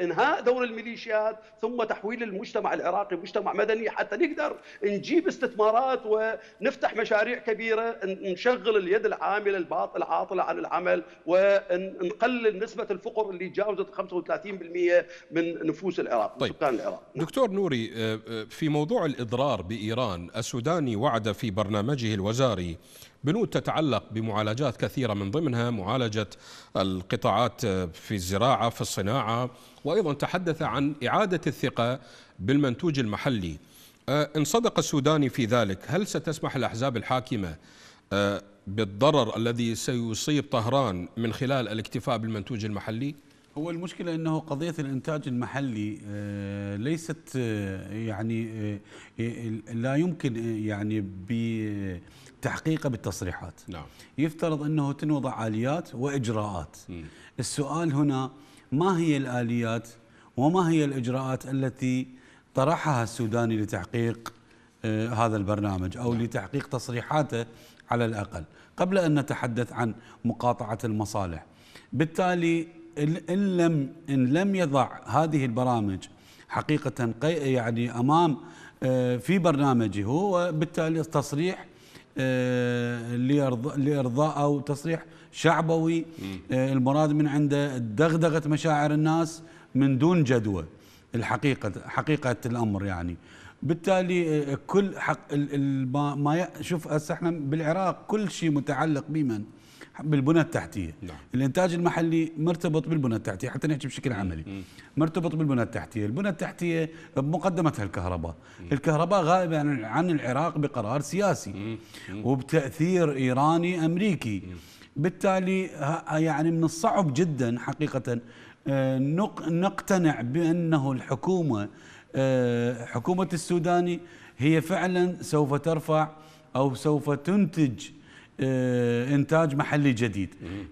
انهاء دور الميليشيات ثم تحويل المجتمع العراقي مجتمع مدني حتى نقدر نجيب استثمارات ونفتح مشاريع كبيره نشغل اليد العامله العاطله عن العمل ونقلل نسبه الفقر اللي تجاوزت 35% من نفوس العراق طيب. سكان العراق نعم. دكتور نوري آه، آه، في موضوع الاضرار بايران السوداني وعد في برنامجه الوزاري بنود تتعلق بمعالجات كثيرة من ضمنها معالجة القطاعات في الزراعة في الصناعة وأيضا تحدث عن إعادة الثقة بالمنتوج المحلي آه، إن صدق السوداني في ذلك هل ستسمح الأحزاب الحاكمة آه، بالضرر الذي سيصيب طهران من خلال الاكتفاء بالمنتوج المحلي؟ هو المشكلة أنه قضية الإنتاج المحلي آه، ليست يعني لا يمكن يعني ب تحقيقه بالتصريحات نعم. يفترض أنه تنوضع آليات وإجراءات م. السؤال هنا ما هي الآليات وما هي الإجراءات التي طرحها السوداني لتحقيق آه هذا البرنامج أو نعم. لتحقيق تصريحاته على الأقل قبل أن نتحدث عن مقاطعة المصالح بالتالي إن لم, إن لم يضع هذه البرامج حقيقة يعني أمام آه، في برنامجه هو بالتالي التصريح آه، لارضاء او تصريح شعبوي آه، المراد من عنده دغدغه مشاعر الناس من دون جدوى الحقيقه حقيقه الامر يعني بالتالي آه، كل حق ما شوف هسه احنا بالعراق كل شيء متعلق بمن؟ بالبنى التحتيه نعم. الانتاج المحلي مرتبط بالبنى التحتيه حتى نحكي بشكل عملي مرتبط بالبنى التحتيه البنى التحتيه بمقدمتها الكهرباء مم. الكهرباء غائبه عن, عن العراق بقرار سياسي مم. مم. وبتاثير ايراني امريكي مم. بالتالي يعني من الصعب جدا حقيقه آه، نقتنع بانه الحكومه آه، حكومه السوداني هي فعلا سوف ترفع او سوف تنتج آه، انتاج محلي جديد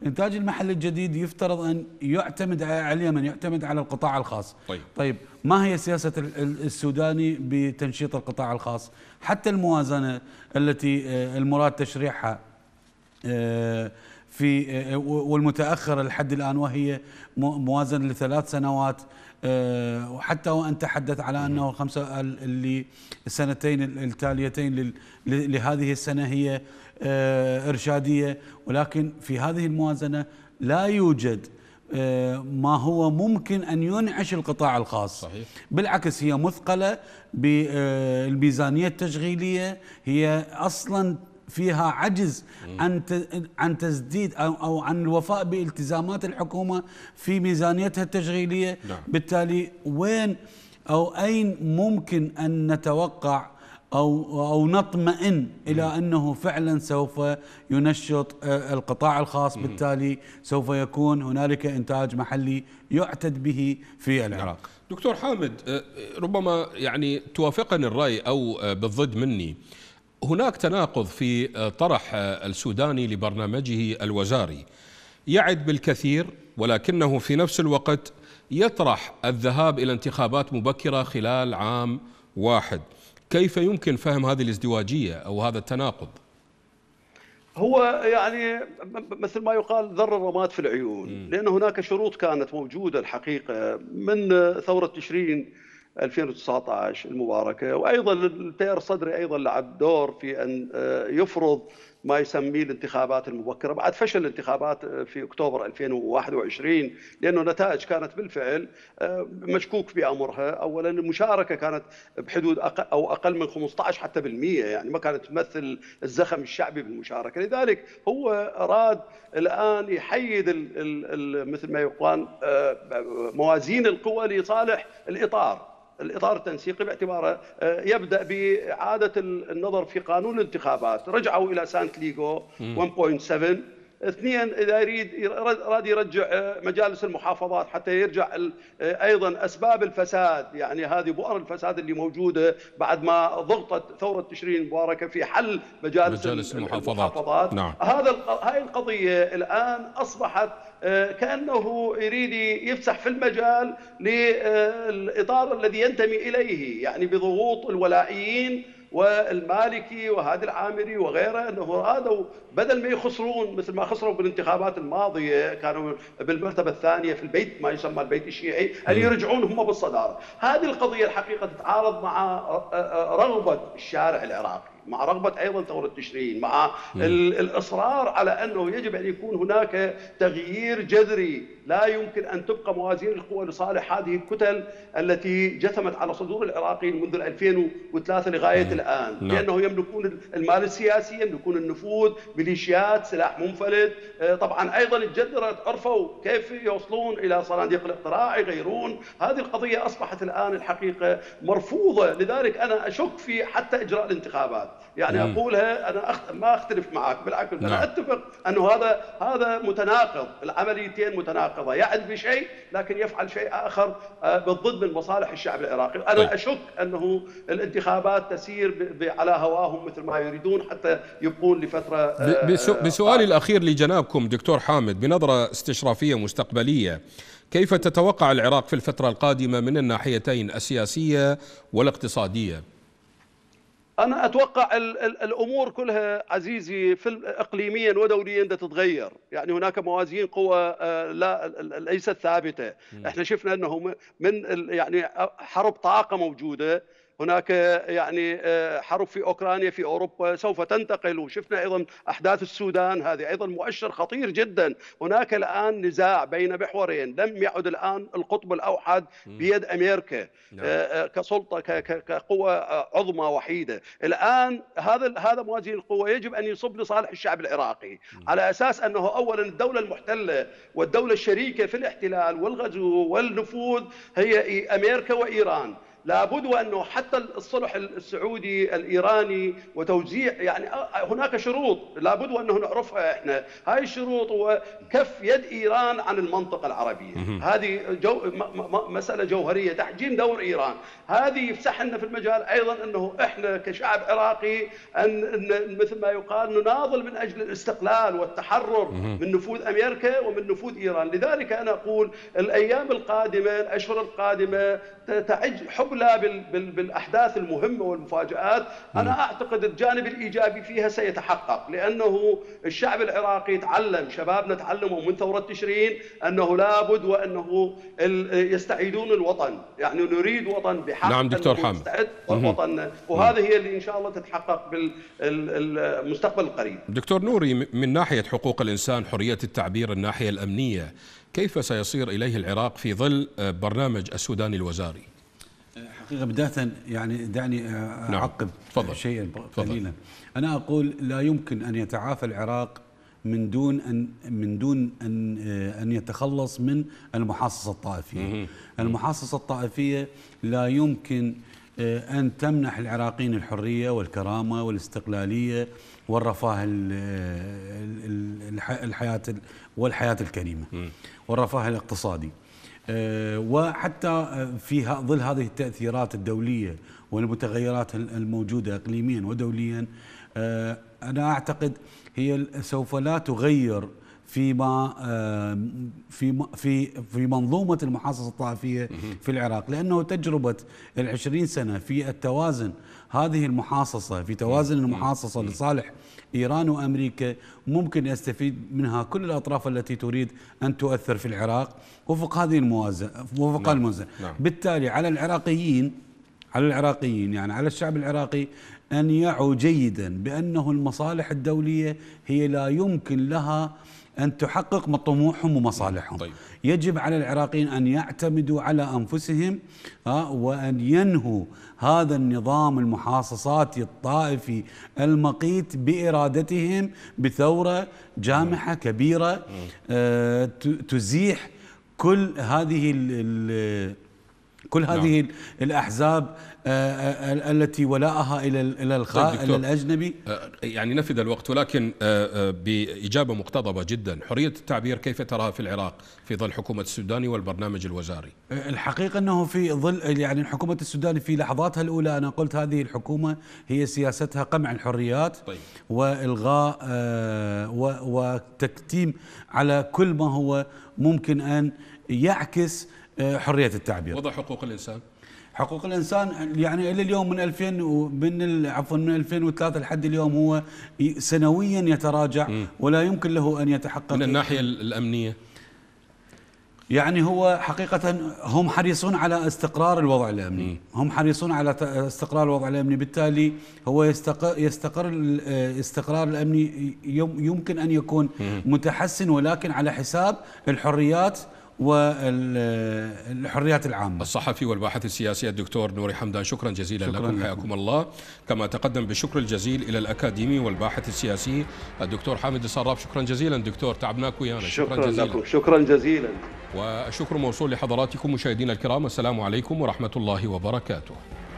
انتاج المحلي الجديد يفترض ان يعتمد عليه من يعتمد على القطاع الخاص طيب, طيب ما هي سياسه السوداني بتنشيط القطاع الخاص حتى الموازنه التي آه، المراد تشريعها آه، في والمتاخر لحد الان وهي موازنه لثلاث سنوات وحتى وان تحدث على انه خمسه اللي السنتين التاليتين لهذه السنه هي آه، إرشادية ولكن في هذه الموازنة لا يوجد آه، ما هو ممكن أن ينعش القطاع الخاص صحيح. بالعكس هي مثقلة بالميزانية آه، التشغيلية هي أصلا فيها عجز عن عن تسديد او او عن الوفاء بالتزامات الحكومه في ميزانيتها التشغيليه نعم. بالتالي وين او اين ممكن ان نتوقع أو, أو نطمئن إلى أنه فعلا سوف ينشط آه، القطاع الخاص بالتالي سوف يكون هنالك إنتاج محلي يعتد به في العراق دكتور حامد آه، ربما يعني توافقني الرأي أو آه، بالضد مني هناك تناقض في طرح السوداني لبرنامجه الوزاري يعد بالكثير ولكنه في نفس الوقت يطرح الذهاب إلى انتخابات مبكرة خلال عام واحد كيف يمكن فهم هذه الازدواجية أو هذا التناقض؟ هو يعني مثل ما يقال ذر الرماد في العيون م. لأن هناك شروط كانت موجودة الحقيقة من ثورة تشرين 2019 المباركة وأيضا التيار الصدري أيضا لعب دور في أن يفرض ما يسميه الانتخابات المبكره، بعد فشل الانتخابات آه، في اكتوبر 2021 لانه النتائج كانت بالفعل آه، مشكوك بامرها، اولا المشاركه كانت بحدود أقل او اقل من 15 حتى بالمئه يعني ما كانت تمثل الزخم الشعبي بالمشاركه، لذلك هو اراد الان يحيد مثل ما يقال آه، موازين القوى لصالح الاطار الاطار التنسيقي باعتباره آه، يبدا باعاده النظر في قانون الانتخابات رجعوا الى سانت ليغو 1.7 اثنين اذا يريد اراد يرجع آه، مجالس المحافظات حتى يرجع آه، ايضا اسباب الفساد يعني هذه بؤر الفساد اللي موجوده بعد ما ضغطت ثوره تشرين المباركه في حل مجالس, مجالس المحافظات, المحافظات. نعم. هذا هاي القضيه الان اصبحت آه، كانه يريد يفسح في المجال للاطار الذي ينتمي اليه يعني بضغوط الولائيين والمالكي وهادي العامري وغيره انه ارادوا بدل ما يخسرون مثل ما خسروا بالانتخابات الماضيه كانوا بالمرتبه الثانيه في البيت ما يسمى البيت الشيعي ان أيوه. يرجعون هم بالصداره، هذه القضيه الحقيقه تتعارض مع آه، آه، آه، رغبه الشارع العراقي مع رغبة أيضا ثورة تشرين مع الإصرار على أنه يجب أن يكون هناك تغيير جذري لا يمكن أن تبقى موازين القوى لصالح هذه الكتل التي جثمت على صدور العراقيين منذ 2003 لغاية مم. الآن نعم. لأنه يملكون المال السياسي يملكون النفوذ ميليشيات سلاح منفلت آه، طبعا أيضا الجذرة عرفوا كيف يوصلون إلى صناديق الاقتراع يغيرون هذه القضية أصبحت الآن الحقيقة مرفوضة لذلك أنا أشك في حتى إجراء الانتخابات يعني مم. اقولها انا أخت... ما اختلف معك بالعكس نعم. انا اتفق انه هذا هذا متناقض العمليتين متناقضه يعد بشيء لكن يفعل شيء اخر آه، بالضد من مصالح الشعب العراقي انا طيب. اشك انه الانتخابات تسير ب... ب... على هواهم مثل ما يريدون حتى يبقون لفتره ب... آه، بسو... آه، بسؤالي الاخير لجنابكم دكتور حامد بنظره استشرافيه مستقبليه كيف تتوقع العراق في الفتره القادمه من الناحيتين السياسيه والاقتصاديه انا اتوقع ال الامور كلها عزيزي في اقليميا ودوليا تتغير يعني هناك موازين قوى آه، لا ليست ثابته احنا شفنا انه من يعني حرب طاقه موجوده هناك يعني آه، حرب في اوكرانيا في اوروبا سوف تنتقل وشفنا ايضا احداث السودان هذه ايضا مؤشر خطير جدا هناك الان نزاع بين محورين لم يعد الان القطب الاوحد بيد امريكا نعم. آه، آه، كسلطه كقوه عظمى وحيده الان هذا هذا موازين القوه يجب ان يصب لصالح الشعب العراقي على اساس انه اولا الدوله المحتله والدوله الشريكه في الاحتلال والغزو والنفوذ هي امريكا وايران لابد وانه حتى الصلح السعودي الايراني وتوزيع يعني آه، آه، هناك شروط لابد وانه نعرفها احنا هاي الشروط هو كف يد ايران عن المنطقه العربيه هذه جو مساله جوهريه تحجيم دور ايران هذه يفسح لنا في المجال ايضا انه احنا كشعب عراقي ان مثل ما يقال نناضل من اجل الاستقلال والتحرر من نفوذ امريكا ومن نفوذ ايران لذلك انا اقول الايام القادمه الاشهر القادمه تعج حب بال... بالاحداث المهمه والمفاجات انا اعتقد الجانب الايجابي فيها سيتحقق لانه الشعب العراقي تعلم شبابنا تعلموا من ثوره تشرين انه لابد وانه يستعيدون الوطن يعني نريد وطن بحق نعم دكتور حامد نستعد وطننا وهذه هي اللي ان شاء الله تتحقق بالمستقبل القريب دكتور نوري من ناحيه حقوق الانسان حريه التعبير الناحيه الامنيه كيف سيصير اليه العراق في ظل آه، برنامج السوداني الوزاري الحقيقة بداية يعني دعني نعم. أعقب نعم. شيئا قليلا أنا أقول لا يمكن أن يتعافى العراق من دون ان من دون ان ان يتخلص من المحاصصه الطائفيه. المحاصصه الطائفيه لا يمكن ان تمنح العراقيين الحريه والكرامه والاستقلاليه والرفاه الحياه والحياه الكريمه والرفاه الاقتصادي. آه، وحتى في ظل هذه التأثيرات الدولية والمتغيرات الموجودة إقليميا ودوليا آه، أنا أعتقد هي سوف لا تغير فيما آه، في في في منظومه المحاصصه الطائفيه في العراق لانه تجربه ال 20 سنه في التوازن هذه المحاصصه في توازن المحاصصه لصالح إيران وأمريكا ممكن يستفيد منها كل الأطراف التي تريد أن تؤثر في العراق وفق هذه الموازنة وفق نعم. الموازنة نعم. بالتالي على العراقيين على العراقيين يعني على الشعب العراقي أن يعوا جيدا بأنه المصالح الدولية هي لا يمكن لها أن تحقق طموحهم ومصالحهم طيب. يجب على العراقيين أن يعتمدوا على أنفسهم آه، وأن ينهوا هذا النظام المحاصصاتي الطائفي المقيت بإرادتهم بثورة جامحة كبيرة آه، تزيح كل هذه كل نعم. هذه نعم. الأحزاب آه، آه، آه، التي ولاءها إلى إلى طيب الأجنبي يعني نفذ الوقت ولكن بإجابة مقتضبة جدا حرية التعبير كيف تراها في العراق في ظل حكومة السوداني والبرنامج الوزاري الحقيقة أنه في ظل يعني الحكومة السوداني في لحظاتها الأولى أنا قلت هذه الحكومة هي سياستها قمع الحريات طيب. وإلغاء وتكتيم على كل ما هو ممكن أن يعكس حريه التعبير وضع حقوق الانسان حقوق الانسان يعني الى اليوم من 2000 من عفوا من 2003 لحد اليوم هو سنويا يتراجع م. ولا يمكن له ان يتحقق من الناحيه الامنيه يعني هو حقيقة هم حريصون على استقرار الوضع الأمني هم حريصون على استقرار الوضع الأمني بالتالي هو يستقر, يستقر الاستقرار آه، الأمني يمكن أن يكون متحسن ولكن على حساب الحريات والحريات العامة الصحفي والباحث السياسي الدكتور نوري حمدان شكرا جزيلا شكرا لكم حياكم الله كما تقدم بالشكر الجزيل إلى الأكاديمي والباحث السياسي الدكتور حامد الصراف شكرا جزيلا دكتور تعبناك ويانا شكرا, شكرا جزيلا لكم شكرا جزيلا والشكر موصول لحضراتكم مشاهدينا الكرام والسلام عليكم ورحمة الله وبركاته